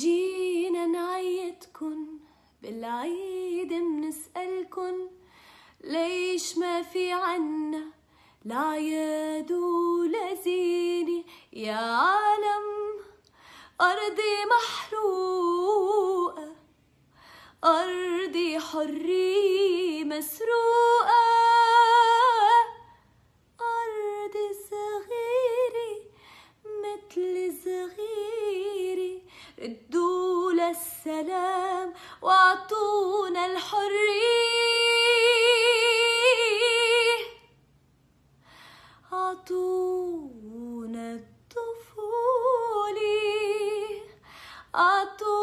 جينا نعيدكن بالعيد منسألكن ليش ما في عنا عياد ولا زينة يا عالم أرضي محروقة أرضي حرية مسروقة أرضي صغيرة مثل صغيرة ادونا السلام واعطونا الحرية اعطونا الطفولة اعطونا